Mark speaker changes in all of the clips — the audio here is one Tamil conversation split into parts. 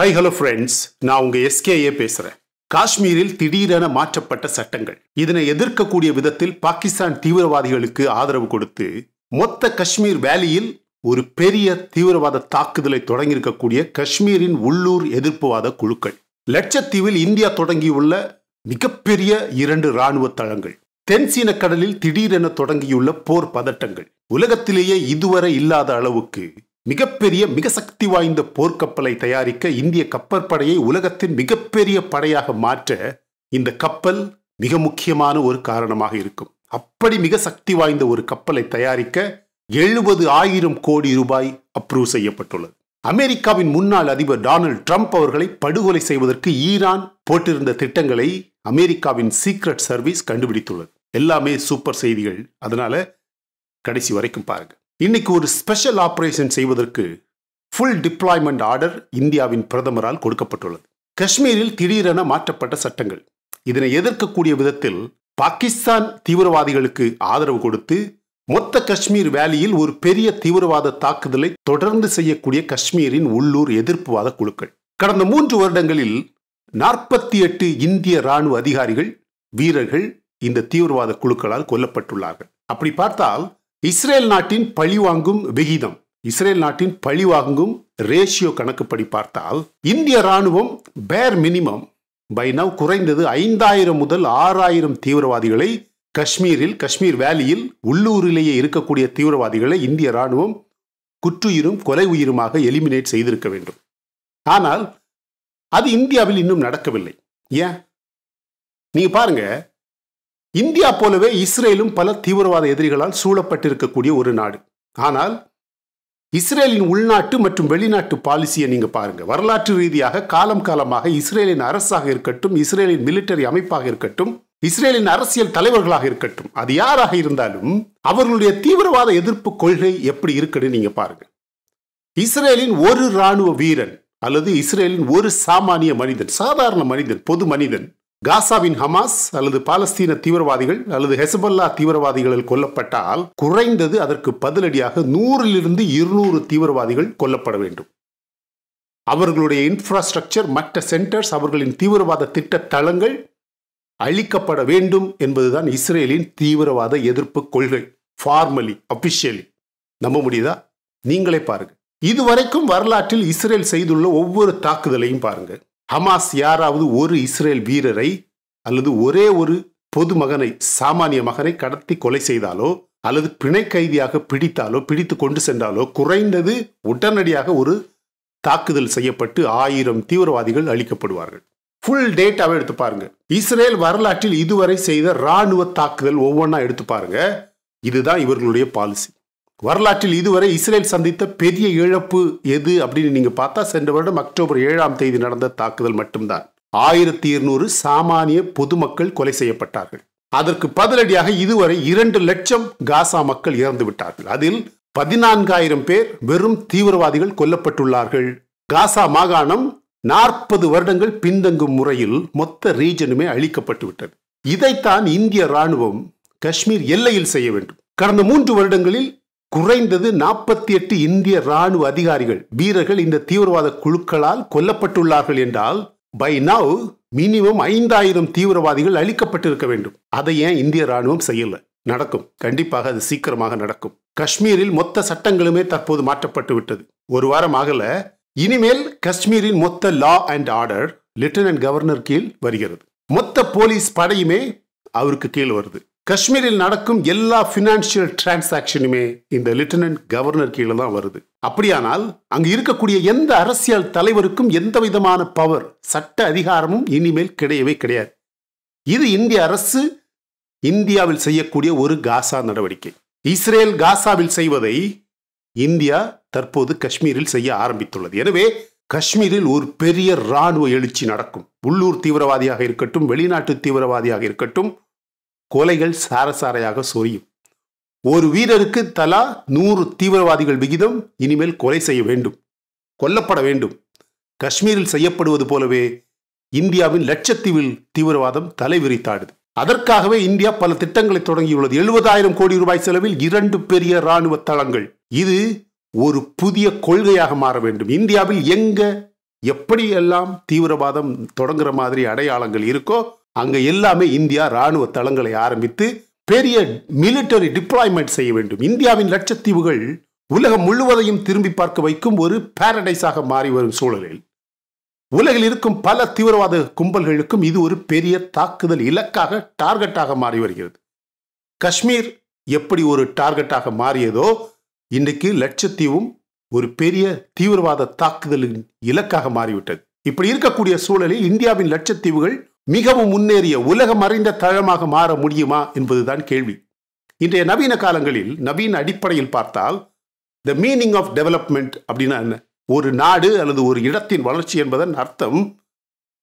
Speaker 1: ஹை ஹலோ ஃப்ரெண்ட்ஸ் நான் உங்க எஸ்கேஏ பேசுறேன் காஷ்மீரில் திடீரென மாற்றப்பட்ட சட்டங்கள் இதனை எதிர்க்கக்கூடிய விதத்தில் பாகிஸ்தான் தீவிரவாதிகளுக்கு ஆதரவு கொடுத்து மொத்த காஷ்மீர் வேலியில் ஒரு பெரிய தீவிரவாத தாக்குதலை தொடங்கியிருக்கக்கூடிய காஷ்மீரின் உள்ளூர் எதிர்ப்புவாத குழுக்கள் லட்சத்தீவில் இந்தியா தொடங்கியுள்ள மிகப்பெரிய இரண்டு இராணுவ தளங்கள் தென்சீன கடலில் திடீரென தொடங்கியுள்ள போர் பதட்டங்கள் உலகத்திலேயே இதுவரை இல்லாத அளவுக்கு மிகப்பெரிய மிக சக்தி வாய்ந்த போர்க்கப்பலை தயாரிக்க இந்திய கப்பற்படையை உலகத்தின் மிகப்பெரிய படையாக மாற்ற இந்த கப்பல் மிக முக்கியமான ஒரு காரணமாக இருக்கும் அப்படி மிக சக்தி வாய்ந்த ஒரு கப்பலை தயாரிக்க எழுபது ஆயிரம் கோடி ரூபாய் அப்ரூவ் செய்யப்பட்டுள்ளது அமெரிக்காவின் முன்னாள் அதிபர் டொனால்டு ட்ரம்ப் அவர்களை படுகொலை செய்வதற்கு ஈரான் போட்டிருந்த திட்டங்களை அமெரிக்காவின் சீக்ரெட் சர்வீஸ் கண்டுபிடித்துள்ளது எல்லாமே சூப்பர் செய்திகள் அதனால கடைசி வரைக்கும் பாருங்கள் இன்னைக்கு ஒரு ஸ்பெஷல் ஆப்ரேஷன் செய்வதற்கு ஃபுல் டிப்ளாய்மெண்ட் ஆர்டர் இந்தியாவின் பிரதமரால் கொடுக்கப்பட்டுள்ளது காஷ்மீரில் திடீரென மாற்றப்பட்ட சட்டங்கள் இதனை எதிர்க்கக்கூடிய விதத்தில் பாகிஸ்தான் தீவிரவாதிகளுக்கு ஆதரவு கொடுத்து மொத்த காஷ்மீர் வேலியில் ஒரு பெரிய தீவிரவாத தாக்குதலை தொடர்ந்து செய்யக்கூடிய காஷ்மீரின் உள்ளூர் எதிர்ப்புவாத குழுக்கள் கடந்த மூன்று வருடங்களில் நாற்பத்தி எட்டு இந்திய ராணுவ அதிகாரிகள் வீரர்கள் இந்த தீவிரவாத குழுக்களால் கொல்லப்பட்டுள்ளார்கள் அப்படி பார்த்தால் இஸ்ரேல் நாட்டின் பழிவாங்கும் விகிதம் இஸ்ரேல் நாட்டின் பழிவாங்கும் ரேஷியோ கணக்குப்படி பார்த்தால் இந்திய ராணுவம் பேர் மினிமம் பை நவ் குறைந்தது ஐந்தாயிரம் முதல் ஆறாயிரம் தீவிரவாதிகளை காஷ்மீரில் காஷ்மீர் வேலியில் உள்ளூரிலேயே இருக்கக்கூடிய தீவிரவாதிகளை இந்திய ராணுவம் குற்றுயிரும் கொலை உயிருமாக எலிமினேட் செய்திருக்க வேண்டும் ஆனால் அது இந்தியாவில் இன்னும் நடக்கவில்லை ஏன் நீங்க பாருங்க இந்தியா போலவே இஸ்ரேலும் பல தீவிரவாத எதிரிகளால் சூழப்பட்டிருக்கக்கூடிய ஒரு நாடு ஆனால் இஸ்ரேலின் உள்நாட்டு மற்றும் வெளிநாட்டு பாலிசியை நீங்கள் பாருங்க வரலாற்று ரீதியாக காலம் காலமாக இஸ்ரேலின் அரசாக இருக்கட்டும் இஸ்ரேலின் மிலிட்டரி அமைப்பாக இருக்கட்டும் இஸ்ரேலின் அரசியல் தலைவர்களாக இருக்கட்டும் அது யாராக இருந்தாலும் அவர்களுடைய தீவிரவாத எதிர்ப்பு கொள்கை எப்படி இருக்குன்னு நீங்க பாருங்க இஸ்ரேலின் ஒரு ராணுவ வீரன் அல்லது இஸ்ரேலின் ஒரு சாமானிய மனிதன் சாதாரண மனிதன் பொது மனிதன் காசாவின் ஹமாஸ் அல்லது பாலஸ்தீன தீவிரவாதிகள் அல்லது ஹெசபல்லா தீவிரவாதிகளில் கொல்லப்பட்டால் குறைந்தது அதற்கு பதிலடியாக நூறிலிருந்து இருநூறு தீவிரவாதிகள் கொல்லப்பட வேண்டும் அவர்களுடைய இன்ஃப்ராஸ்ட்ரக்சர் மற்ற சென்டர்ஸ் அவர்களின் தீவிரவாத திட்ட தளங்கள் அழிக்கப்பட வேண்டும் என்பதுதான் இஸ்ரேலின் தீவிரவாத எதிர்ப்பு கொள்கை ஃபார்மலி அபிஷியலி நம்ப முடியுதா நீங்களே பாருங்க இதுவரைக்கும் வரலாற்றில் இஸ்ரேல் செய்துள்ள ஒவ்வொரு தாக்குதலையும் பாருங்கள் ஹமாஸ் யாராவது ஒரு இஸ்ரேல் வீரரை அல்லது ஒரே ஒரு பொது மகனை சாமானிய மகனை கடத்தி கொலை செய்தாலோ அல்லது பிணை கைதியாக பிடித்தாலோ பிடித்து கொண்டு சென்றாலோ குறைந்தது உடனடியாக ஒரு தாக்குதல் செய்யப்பட்டு ஆயிரம் தீவிரவாதிகள் அளிக்கப்படுவார்கள் ஃபுல் டேட்டாவை எடுத்து பாருங்க இஸ்ரேல் வரலாற்றில் இதுவரை செய்த ராணுவ தாக்குதல் ஒவ்வொன்றா எடுத்து பாருங்க இதுதான் இவர்களுடைய பாலிசி வரலாற்றில் இதுவரை இஸ்ரேல் சந்தித்த பெரிய இழப்பு எது அப்படின்னு நீங்க பார்த்தா சென்ற வருடம் அக்டோபர் ஏழாம் தேதி நடந்த தாக்குதல் மட்டும்தான் ஆயிரத்தி இருநூறு சாமானிய பொதுமக்கள் கொலை செய்யப்பட்டார்கள் அதற்கு பதிலடியாக இதுவரை இரண்டு லட்சம் காசா மக்கள் இறந்து விட்டார்கள் அதில் பதினான்காயிரம் பேர் வெறும் தீவிரவாதிகள் கொல்லப்பட்டுள்ளார்கள் காசா மாகாணம் நாற்பது வருடங்கள் பின்தங்கும் முறையில் மொத்த ரீஜனுமே அழிக்கப்பட்டு விட்டது இதைத்தான் இந்திய ராணுவம் காஷ்மீர் எல்லையில் செய்ய வேண்டும் கடந்த மூன்று வருடங்களில் குறைந்தது நாற்பத்தி எட்டு இந்திய ராணுவ அதிகாரிகள் வீரர்கள் இந்த தீவிரவாத குழுக்களால் கொல்லப்பட்டுள்ளார்கள் என்றால் பை நவ் மினிமம் ஐந்தாயிரம் தீவிரவாதிகள் அளிக்கப்பட்டிருக்க வேண்டும் அதை ஏன் இந்திய ராணுவம் செய்யல நடக்கும் கண்டிப்பாக அது சீக்கிரமாக நடக்கும் காஷ்மீரில் மொத்த சட்டங்களுமே தற்போது மாற்றப்பட்டு விட்டது ஒரு வாரம் ஆகல இனிமேல் காஷ்மீரின் மொத்த law and order lieutenant governor கீழ் வருகிறது மொத்த போலீஸ் படையுமே அவருக்கு கீழ் வருது காஷ்மீரில் நடக்கும் எல்லா ஃபினான்ஷியல் டிரான்சாக்ஷனுமே இந்த லெப்டினன்ட் கவர்னர் கீழே தான் வருது அப்படியானால் அங்கு இருக்கக்கூடிய எந்த அரசியல் தலைவருக்கும் எந்த விதமான பவர் சட்ட அதிகாரமும் இனிமேல் கிடையவே கிடையாது இது இந்திய அரசு இந்தியாவில் செய்யக்கூடிய ஒரு காசா நடவடிக்கை இஸ்ரேல் காசாவில் செய்வதை இந்தியா தற்போது காஷ்மீரில் செய்ய ஆரம்பித்துள்ளது எனவே காஷ்மீரில் ஒரு பெரிய ராணுவ எழுச்சி நடக்கும் உள்ளூர் தீவிரவாதியாக இருக்கட்டும் வெளிநாட்டு தீவிரவாதியாக இருக்கட்டும் கொலைகள் சாரசாரையாக சொரியும் ஒரு வீரருக்கு தலா நூறு தீவிரவாதிகள் விகிதம் இனிமேல் கொலை செய்ய வேண்டும் கொல்லப்பட வேண்டும் காஷ்மீரில் செய்யப்படுவது போலவே இந்தியாவின் லட்சத்தீவில் தீவிரவாதம் தலை விரித்தாடுது அதற்காகவே இந்தியா பல திட்டங்களை தொடங்கியுள்ளது எழுபதாயிரம் கோடி ரூபாய் செலவில் இரண்டு பெரிய இராணுவ தளங்கள் இது ஒரு புதிய கொள்கையாக மாற வேண்டும் இந்தியாவில் எங்க எப்படியெல்லாம் தீவிரவாதம் தொடங்குற மாதிரி அடையாளங்கள் இருக்கோ அங்கே எல்லாமே இந்தியா ராணுவ தளங்களை ஆரம்பித்து பெரிய மிலிட்டரி டிப்ளாய்மெண்ட் செய்ய வேண்டும் இந்தியாவின் லட்சத்தீவுகள் உலகம் முழுவதையும் திரும்பி பார்க்க வைக்கும் ஒரு பாரடைஸாக மாறி வரும் சூழலில் உலகில் இருக்கும் பல தீவிரவாத கும்பல்களுக்கும் இது ஒரு பெரிய தாக்குதல் இலக்காக டார்கெட்டாக மாறி வருகிறது காஷ்மீர் எப்படி ஒரு டார்கெட்டாக மாறியதோ இன்றைக்கு லட்சத்தீவும் ஒரு பெரிய தீவிரவாத தாக்குதலின் இலக்காக மாறிவிட்டது இப்படி இருக்கக்கூடிய சூழலில் இந்தியாவின் லட்சத்தீவுகள் மிகவும் முன்னேறிய உலகம் அறிந்த தளமாக மாற முடியுமா என்பதுதான் கேள்வி இன்றைய நவீன காலங்களில் நவீன அடிப்படையில் பார்த்தால் த மீனிங் ஆஃப் டெவலப்மெண்ட் அப்படின்னா என்ன ஒரு நாடு அல்லது ஒரு இடத்தின் வளர்ச்சி என்பதன் அர்த்தம்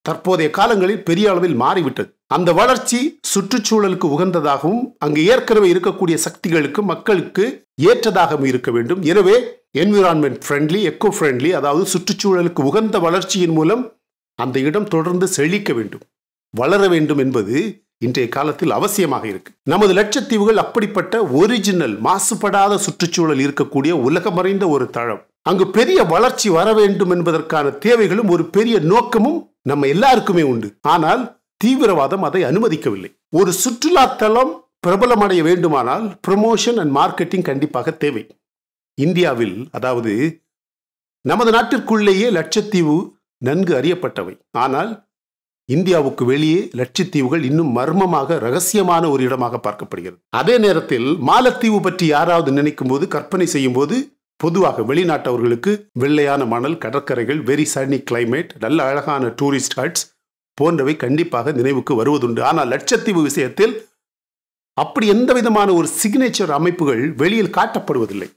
Speaker 1: தற்போதைய காலங்களில் பெரிய அளவில் மாறிவிட்டது அந்த வளர்ச்சி சுற்றுச்சூழலுக்கு உகந்ததாகவும் அங்கு ஏற்கனவே இருக்கக்கூடிய சக்திகளுக்கு மக்களுக்கு ஏற்றதாகவும் இருக்க வேண்டும் எனவே என்விரான்மெண்ட் ஃப்ரெண்ட்லி எக்கோ ஃப்ரெண்ட்லி அதாவது சுற்றுச்சூழலுக்கு உகந்த வளர்ச்சியின் மூலம் அந்த இடம் தொடர்ந்து செழிக்க வேண்டும் வளர வேண்டும் என்பது இன்றைய காலத்தில் அவசியமாக இருக்கு நமது லட்சத்தீவுகள் அப்படிப்பட்ட ஒரிஜினல் மாசுபடாத சுற்றுச்சூழல் இருக்கக்கூடிய உலகமறைந்த ஒரு தளம் அங்கு பெரிய வளர்ச்சி வர வேண்டும் என்பதற்கான தேவைகளும் ஒரு பெரிய நோக்கமும் நம்ம எல்லாருக்குமே உண்டு ஆனால் தீவிரவாதம் அதை அனுமதிக்கவில்லை ஒரு சுற்றுலா தளம் பிரபலமடைய வேண்டுமானால் ப்ரமோஷன் அண்ட் மார்க்கெட்டிங் கண்டிப்பாக தேவை இந்தியாவில் அதாவது நமது நாட்டிற்குள்ளேயே லட்சத்தீவு நன்கு அறியப்பட்டவை ஆனால் இந்தியாவுக்கு வெளியே லட்சத்தீவுகள் இன்னும் மர்மமாக ரகசியமான ஒரு இடமாக பார்க்கப்படுகிறது அதே நேரத்தில் மாலத்தீவு பற்றி யாராவது நினைக்கும் போது கற்பனை செய்யும் போது பொதுவாக வெளிநாட்டவர்களுக்கு வெள்ளையான மணல் கடற்கரைகள் வெரி சனி கிளைமேட் நல்ல அழகான டூரிஸ்ட் ஹட்ஸ் போன்றவை கண்டிப்பாக நினைவுக்கு வருவதுண்டு ஆனால் லட்சத்தீவு விஷயத்தில் அப்படி எந்த விதமான ஒரு சிக்னேச்சர் அமைப்புகள் வெளியில் காட்டப்படுவதில்லை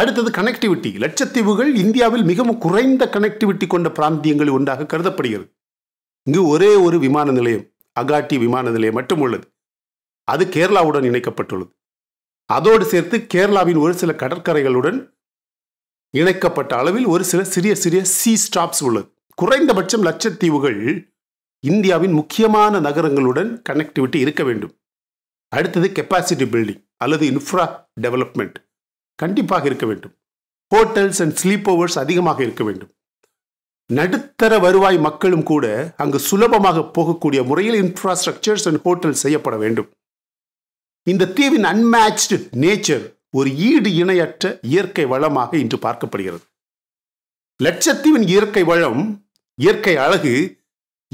Speaker 1: அடுத்தது கனெக்டிவிட்டி லட்சத்தீவுகள் இந்தியாவில் மிகவும் குறைந்த கனெக்டிவிட்டி கொண்ட பிராந்தியங்கள் ஒன்றாக கருதப்படுகிறது இங்கு ஒரே ஒரு விமான நிலையம் அகாட்டி விமான நிலையம் மட்டும் உள்ளது அது கேரளாவுடன் இணைக்கப்பட்டுள்ளது அதோடு சேர்த்து கேரளாவின் ஒரு சில கடற்கரைகளுடன் இணைக்கப்பட்ட அளவில் ஒரு சில சிறிய சிறிய சி ஸ்டாப்ஸ் உள்ளது குறைந்தபட்சம் லட்சத்தீவுகள் இந்தியாவின் முக்கியமான நகரங்களுடன் கனெக்டிவிட்டி இருக்க வேண்டும் அடுத்தது கெப்பாசிட்டி பில்டிங் அல்லது இன்ஃப்ரா டெவலப்மெண்ட் கண்டிப்பாக இருக்க வேண்டும் ஹோட்டல்ஸ் அண்ட் ஸ்லீப் ஓவர்ஸ் அதிகமாக இருக்க வேண்டும் நடுத்தர வருவாய் மக்களும் கூட அங்கு சுலபமாக போகக்கூடிய முறையில் இன்ஃப்ராஸ்ட்ரக்சர்ஸ் அண்ட் ஹோட்டல் செய்யப்பட வேண்டும் இந்த தீவின் அன்மேட்ச்டு நேச்சர் ஒரு ஈடு இணையற்ற இயற்கை வளமாக இன்று பார்க்கப்படுகிறது லட்சத்தீவின் இயற்கை வளம் இயற்கை அழகு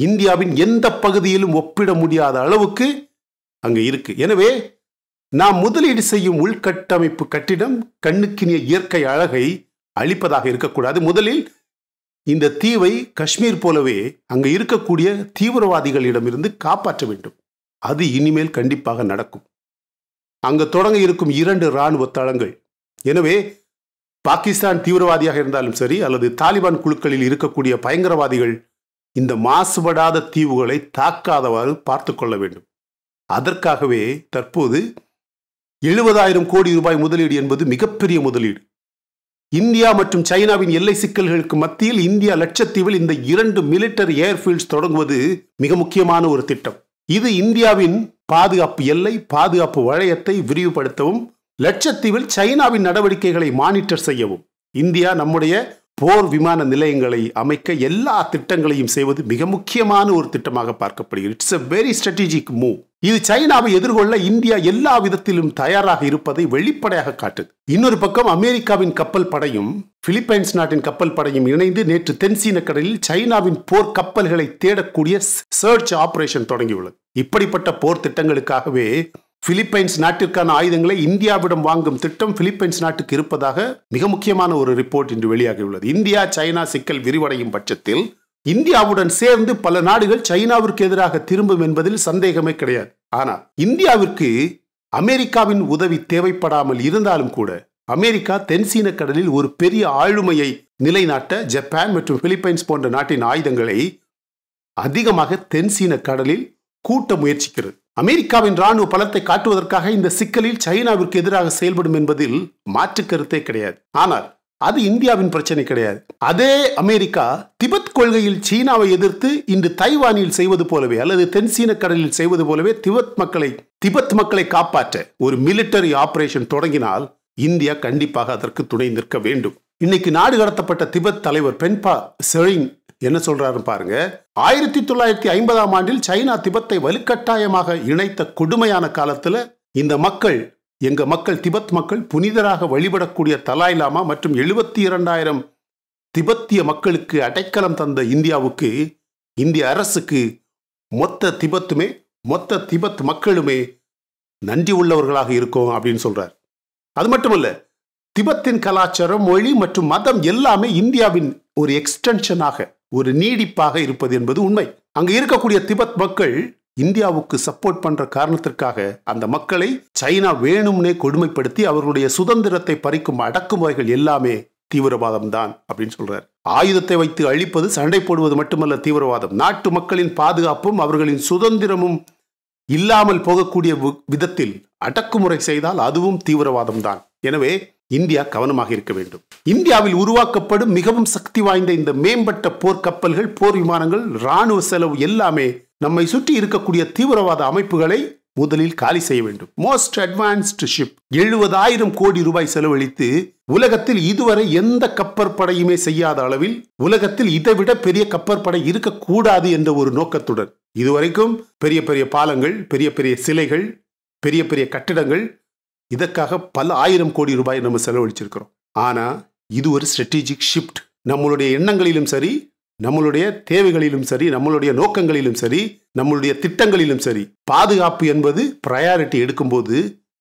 Speaker 1: இந்தியாவின் எந்த பகுதியிலும் ஒப்பிட முடியாத அளவுக்கு அங்கு இருக்கு எனவே நாம் முதலீடு செய்யும் உள்கட்டமைப்பு கட்டிடம் கண்ணுக்கினிய இயற்கை அழகை அளிப்பதாக இருக்கக்கூடாது முதலில் இந்த தீவை காஷ்மீர் போலவே அங்கு இருக்கக்கூடிய தீவிரவாதிகளிடமிருந்து காப்பாற்ற வேண்டும் அது இனிமேல் கண்டிப்பாக நடக்கும் அங்கு தொடங்க இருக்கும் இரண்டு இராணுவ தளங்கள் எனவே பாகிஸ்தான் தீவிரவாதியாக இருந்தாலும் சரி அல்லது தாலிபான் குழுக்களில் இருக்கக்கூடிய பயங்கரவாதிகள் இந்த மாசுபடாத தீவுகளை தாக்காதவாறு பார்த்து கொள்ள வேண்டும் அதற்காகவே தற்போது எழுபதாயிரம் கோடி ரூபாய் முதலீடு என்பது மிகப்பெரிய முதலீடு இந்தியா மற்றும் சைனாவின் எல்லை சிக்கல்களுக்கு மத்தியில் இந்தியா லட்சத்தீவில் இந்த இரண்டு மிலிட்டரி ஏர்ஃபீல்ட்ஸ் தொடங்குவது மிக முக்கியமான ஒரு திட்டம் இது இந்தியாவின் பாதுகாப்பு எல்லை பாதுகாப்பு வளையத்தை விரிவுபடுத்தவும் லட்சத்தீவில் சைனாவின் நடவடிக்கைகளை மானிட்டர் செய்யவும் இந்தியா நம்முடைய போர் விமான நிலையங்களை அமைக்க எல்லா திட்டங்களையும் செய்வது மிக முக்கியமான ஒரு திட்டமாக பார்க்கப்படுகிறது it's a very strategic move இது சைனாவை எதிர்கொள்ள இந்தியா எல்லா விதத்திலும் தயாராக இருப்பதை வெளிப்படையாக காட்டுது இன்னொரு பக்கம் அமெரிக்காவின் கப்பல் படையும் பிலிப்பைன்ஸ் நாட்டின் கப்பல் படையும் இணைந்து நேற்று தென்சீன கடலில் சைனாவின் போர் கப்பல்களை தேடக்கூடிய சர்ச் ஆபரேஷன் தொடங்கியுள்ளது இப்படிப்பட்ட போர் திட்டங்களுக்காகவே பிலிப்பைன்ஸ் நாட்டிற்கான ஆயுதங்களை இந்தியாவிடம் வாங்கும் திட்டம் பிலிப்பைன்ஸ் நாட்டுக்கு இருப்பதாக மிக முக்கியமான ஒரு ரிப்போர்ட் இன்று வெளியாகியுள்ளது இந்தியா சைனா சிக்கல் விரிவடையும் பட்சத்தில் இந்தியாவுடன் சேர்ந்து பல நாடுகள் சைனாவிற்கு எதிராக திரும்பும் என்பதில் சந்தேகமே கிடையாது ஆனால் இந்தியாவிற்கு அமெரிக்காவின் உதவி தேவைப்படாமல் இருந்தாலும் கூட அமெரிக்கா தென்சீன கடலில் ஒரு பெரிய ஆளுமையை நிலைநாட்ட ஜப்பான் மற்றும் பிலிப்பைன்ஸ் போன்ற நாட்டின் ஆயுதங்களை அதிகமாக தென்சீன கடலில் கூட்ட முயற்சிக்கிறது அமெரிக்காவின் ராணுவ பலத்தை காட்டுவதற்காக இந்த சிக்கலில் சைனாவிற்கு எதிராக செயல்படும் என்பதில் மாற்று கருத்தே கிடையாது ஆனால் அது இந்தியாவின் பிரச்சனை கிடையாது அதே அமெரிக்கா திபெத் கொள்கையில் சீனாவை எதிர்த்து இன்று தைவானில் செய்வது போலவே அல்லது தென்சீன கடலில் செய்வது போலவே திபெத் மக்களை திபெத் மக்களை காப்பாற்ற ஒரு மிலிட்டரி ஆபரேஷன் தொடங்கினால் இந்தியா கண்டிப்பாக அதற்கு துணை நிற்க வேண்டும் இன்னைக்கு நாடு கடத்தப்பட்ட திபெத் தலைவர் பென்பா செரிங் என்ன சொல்றாரு பாருங்க ஆயிரத்தி தொள்ளாயிரத்தி ஐம்பதாம் ஆண்டில் சைனா திபத்தை வலுக்கட்டாயமாக இணைத்த கொடுமையான காலத்துல இந்த மக்கள் எங்க மக்கள் திபத் மக்கள் புனிதராக வழிபடக்கூடிய தலாய் லாமா மற்றும் எழுபத்தி இரண்டாயிரம் திபெத்திய மக்களுக்கு அடைக்கலம் தந்த இந்தியாவுக்கு இந்திய அரசுக்கு மொத்த திபத்துமே மொத்த திபத் மக்களுமே நன்றி உள்ளவர்களாக இருக்கும் அப்படின்னு சொல்றார் அது மட்டுமல்ல திபத்தின் கலாச்சாரம் மொழி மற்றும் மதம் எல்லாமே இந்தியாவின் ஒரு எக்ஸ்டென்ஷனாக ஒரு நீடிப்பாக இருப்பது என்பது உண்மை அங்கு இருக்கக்கூடிய திபெத் மக்கள் இந்தியாவுக்கு சப்போர்ட் பண்ற காரணத்திற்காக அந்த மக்களை சைனா வேணும்னே கொடுமைப்படுத்தி அவர்களுடைய சுதந்திரத்தை பறிக்கும் அடக்குமுறைகள் எல்லாமே தீவிரவாதம் தான் அப்படின்னு சொல்றாரு ஆயுதத்தை வைத்து அழிப்பது சண்டை போடுவது மட்டுமல்ல தீவிரவாதம் நாட்டு மக்களின் பாதுகாப்பும் அவர்களின் சுதந்திரமும் இல்லாமல் போகக்கூடிய விதத்தில் அடக்குமுறை செய்தால் அதுவும் தீவிரவாதம் தான் எனவே இந்தியா கவனமாக இருக்க வேண்டும் இந்தியாவில் உருவாக்கப்படும் மிகவும் சக்தி வாய்ந்த இந்த மேம்பட்ட போர்க்கப்பல்கள் போர் விமானங்கள் இராணுவ செலவு எல்லாமே நம்மை சுற்றி இருக்கக்கூடிய தீவிரவாத அமைப்புகளை முதலில் காலி செய்ய வேண்டும் மோஸ்ட் அட்வான்ஸ்டு ஷிப் எழுபதாயிரம் கோடி ரூபாய் செலவழித்து உலகத்தில் இதுவரை எந்த கப்பற்படையுமே செய்யாத அளவில் உலகத்தில் இதைவிட பெரிய கப்பற்படை இருக்கக்கூடாது என்ற ஒரு நோக்கத்துடன் இதுவரைக்கும் பெரிய பெரிய பாலங்கள் பெரிய பெரிய சிலைகள் பெரிய பெரிய கட்டிடங்கள் இதற்காக பல ஆயிரம் கோடி ரூபாய் நம்ம செலவழிச்சிருக்கிறோம் ஆனால் இது ஒரு ஸ்ட்ராட்டஜிக் ஷிஃப்ட் நம்மளுடைய எண்ணங்களிலும் சரி நம்மளுடைய தேவைகளிலும் சரி நம்மளுடைய நோக்கங்களிலும் சரி நம்மளுடைய திட்டங்களிலும் சரி பாதுகாப்பு என்பது ப்ரையாரிட்டி எடுக்கும்போது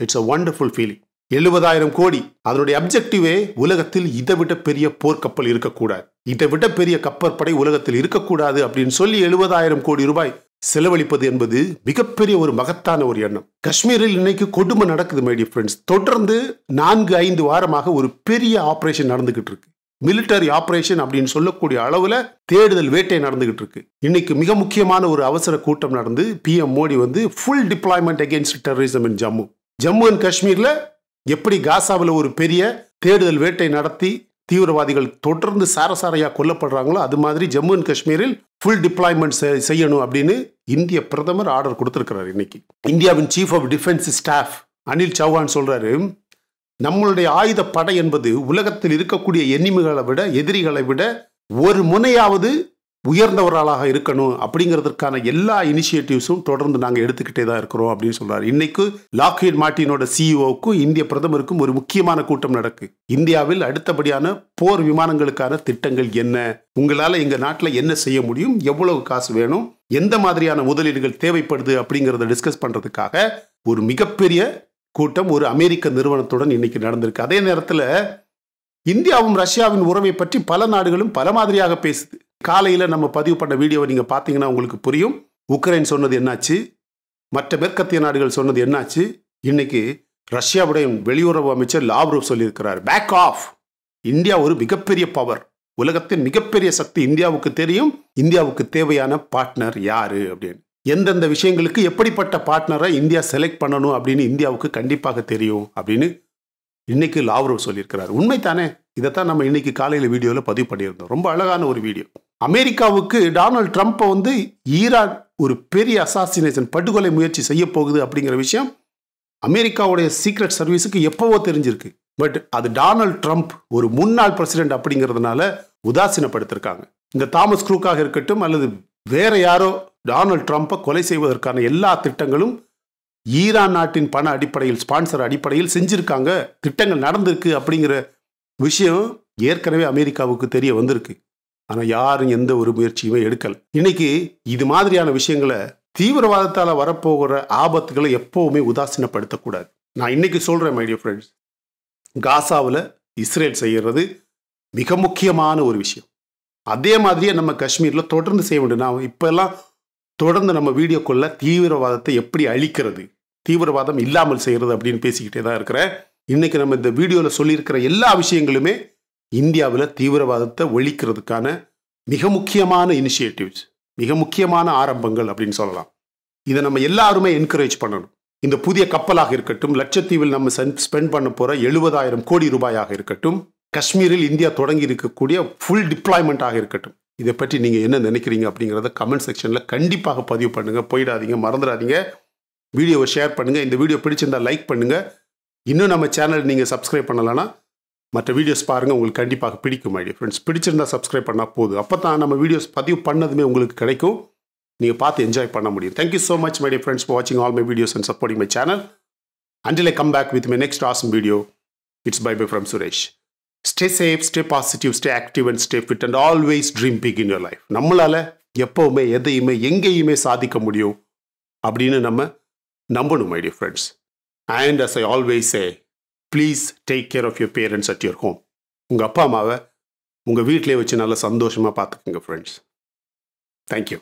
Speaker 1: இட்ஸ் அ ஒண்டர்ஃபுல் ஃபீலிங் எழுபதாயிரம் கோடி அதனுடைய அப்செக்டிவே உலகத்தில் இதை விட பெரிய போர்க்கப்பல் இருக்கக்கூடாது இதை விட பெரிய கப்பற்படை உலகத்தில் இருக்கக்கூடாது அப்படின்னு சொல்லி எழுபதாயிரம் கோடி ரூபாய் செலவழிப்பது என்பது மிகப்பெரிய ஒரு மகத்தான ஒரு எண்ணம் காஷ்மீரில் இன்னைக்கு கொடுமை நடக்குது மைடி ஃப்ரெண்ட்ஸ் தொடர்ந்து நான்கு ஐந்து வாரமாக ஒரு பெரிய ஆப்ரேஷன் நடந்துகிட்டு இருக்கு மிலிட்டரி ஆப்ரேஷன் அப்படின்னு சொல்லக்கூடிய அளவில் தேடுதல் வேட்டை நடந்துகிட்டு இருக்கு இன்னைக்கு மிக முக்கியமான ஒரு அவசர கூட்டம் நடந்து பிஎம் மோடி வந்து full deployment against terrorism in Jammu Jammu and காஷ்மீரில் எப்படி காசாவில் ஒரு பெரிய தேடுதல் வேட்டை நடத்தி தீவிரவாதிகள் தொடர்ந்து சாரசாரையாக கொல்லப்படுறாங்களோ அது மாதிரி ஜம்மு அண்ட் காஷ்மீரில் ஃபுல் டிப்ளாய்மெண்ட் செய்யணும் அப்படின்னு இந்திய பிரதமர் ஆர்டர் கொடுத்துருக்கிறார் இன்னைக்கு இந்தியாவின் chief of defence staff Anil Chauhan சொல்றாரு நம்மளுடைய ஆயுத படை என்பது உலகத்தில் இருக்கக்கூடிய எண்ணிமைகளை விட எதிரிகளை விட ஒரு முனையாவது உயர்ந்தவர்களாக இருக்கணும் அப்படிங்கிறதுக்கான எல்லா இனிஷியேட்டிவ்ஸும் தொடர்ந்து நாங்கள் எடுத்துக்கிட்டே தான் இருக்கிறோம் அப்படின்னு சொல்கிறார் இன்னைக்கு லாக்ஹீட் மார்ட்டினோட சிஇஓக்கும் இந்திய பிரதமருக்கும் ஒரு முக்கியமான கூட்டம் நடக்கு இந்தியாவில் அடுத்தபடியான போர் விமானங்களுக்கான திட்டங்கள் என்ன உங்களால் எங்கள் நாட்டில் என்ன செய்ய முடியும் எவ்வளவு காசு வேணும் எந்த மாதிரியான முதலீடுகள் தேவைப்படுது அப்படிங்கிறத டிஸ்கஸ் பண்ணுறதுக்காக ஒரு மிகப்பெரிய கூட்டம் ஒரு அமெரிக்க நிறுவனத்துடன் இன்னைக்கு நடந்திருக்கு அதே நேரத்தில் இந்தியாவும் ரஷ்யாவின் உறவை பற்றி பல நாடுகளும் பல மாதிரியாக பேசுது காலையில் நம்ம பதிவு பண்ண வீடியோவை நீங்கள் பார்த்தீங்கன்னா உங்களுக்கு புரியும் உக்ரைன் சொன்னது என்னாச்சு மற்ற மேற்கத்திய நாடுகள் சொன்னது என்னாச்சு இன்னைக்கு ரஷ்யாவுடைய வெளியுறவு அமைச்சர் லாவ்ரூவ் சொல்லியிருக்கிறார் பேக் ஆஃப் இந்தியா ஒரு மிகப்பெரிய பவர் உலகத்தின் மிகப்பெரிய சக்தி இந்தியாவுக்கு தெரியும் இந்தியாவுக்கு தேவையான பார்ட்னர் யாரு அப்படின்னு எந்தெந்த விஷயங்களுக்கு எப்படிப்பட்ட பார்ட்னரை இந்தியா செலக்ட் பண்ணணும் அப்படின்னு இந்தியாவுக்கு கண்டிப்பாக தெரியும் அப்படின்னு இன்னைக்கு லாவ்ரோவ் சொல்லியிருக்கிறார் உண்மைத்தானே இதைத்தான் நம்ம இன்னைக்கு காலையில் வீடியோவில் பதிவு பண்ணியிருந்தோம் ரொம்ப அழகான ஒரு வீடியோ அமெரிக்காவுக்கு டொனால்டு ட்ரம்ப்பை வந்து ஈரான் ஒரு பெரிய அசாசினேஷன் படுகொலை முயற்சி செய்ய போகுது அப்படிங்கிற விஷயம் அமெரிக்காவுடைய சீக்ரெட் சர்வீஸுக்கு எப்போவோ தெரிஞ்சிருக்கு பட் அது டொனால்டு ட்ரம்ப் ஒரு முன்னாள் பிரசிடென்ட் அப்படிங்கிறதுனால உதாசீனப்படுத்திருக்காங்க இந்த தாமஸ் குரூக்காக இருக்கட்டும் அல்லது வேற யாரோ டொனால்டு ட்ரம்ப்பை கொலை செய்வதற்கான எல்லா திட்டங்களும் ஈரான் நாட்டின் பண அடிப்படையில் ஸ்பான்சர் அடிப்படையில் செஞ்சிருக்காங்க திட்டங்கள் நடந்திருக்கு அப்படிங்கிற விஷயம் ஏற்கனவே அமெரிக்காவுக்கு தெரிய வந்திருக்கு ஆனால் யாரும் எந்த ஒரு முயற்சியுமே எடுக்கலை இன்னைக்கு இது மாதிரியான விஷயங்களை தீவிரவாதத்தால் வரப்போகிற ஆபத்துகளை எப்போவுமே உதாசீனப்படுத்தக்கூடாது நான் இன்னைக்கு சொல்கிறேன் மைடியோ ஃப்ரெண்ட்ஸ் காசாவில் இஸ்ரேல் செய்கிறது மிக முக்கியமான ஒரு விஷயம் அதே மாதிரியே நம்ம காஷ்மீரில் தொடர்ந்து செய்ய வேண்டும் நான் இப்போல்லாம் தொடர்ந்து நம்ம வீடியோக்குள்ள தீவிரவாதத்தை எப்படி அழிக்கிறது தீவிரவாதம் இல்லாமல் செய்கிறது அப்படின்னு பேசிக்கிட்டே தான் இருக்கிறேன் இன்றைக்கி நம்ம இந்த வீடியோவில் சொல்லியிருக்கிற எல்லா விஷயங்களுமே இந்தியாவில் தீவிரவாதத்தை ஒழிக்கிறதுக்கான மிக முக்கியமான இனிஷியேட்டிவ்ஸ் மிக முக்கியமான ஆரம்பங்கள் அப்படின்னு சொல்லலாம் இதை நம்ம எல்லாருமே என்கரேஜ் பண்ணணும் இந்த புதிய கப்பலாக இருக்கட்டும் லட்சத்தீவில் நம்ம ஸ்பெண்ட் பண்ண போகிற எழுபதாயிரம் கோடி ரூபாயாக இருக்கட்டும் காஷ்மீரில் இந்தியா தொடங்கி இருக்கக்கூடிய ஃபுல் ஆக இருக்கட்டும் இதை பற்றி நீங்கள் என்ன நினைக்கிறீங்க அப்படிங்கிறத கமெண்ட் செக்ஷனில் கண்டிப்பாக பதிவு பண்ணுங்கள் போயிடாதீங்க மறந்துடாதீங்க வீடியோவை ஷேர் பண்ணுங்கள் இந்த வீடியோ பிடிச்சிருந்தால் லைக் பண்ணுங்கள் இன்னும் நம்ம சேனல் நீங்கள் சப்ஸ்கிரைப் பண்ணலைன்னா மற்ற வீடியோஸ் பாருங்கள் உங்களுக்கு கண்டிப்பாக பிடிக்கும் ஐடியா ஃப்ரெண்ட்ஸ் பிடிச்சிருந்தால் சப்ஸ்கிரைப் பண்ணால் போதும் அப்போ தான் நம்ம வீடியோஸ் பதிவு பண்ணதுமே உங்களுக்கு கிடைக்கும் நீங்கள் பார்த்து என்ஜாய் பண்ண முடியும் thank you so much my friends for வாட்சிங் all my videos and supporting my channel until I come back with my next awesome video it's bye bye from Suresh stay safe stay positive stay active and stay fit and always dream big in your life நம்மளால் எப்போவுமே எதையுமே எங்கேயுமே சாதிக்க முடியும் அப்படின்னு நம்ம நம்பணும் my friends and as I always a please take care of your parents at your home உங்கள் அப்பா அம்மாவை உங்கள் வீட்டிலே வச்சு நல்லா சந்தோஷமாக பார்த்துக்குங்க ஃப்ரெண்ட்ஸ் தேங்க்யூ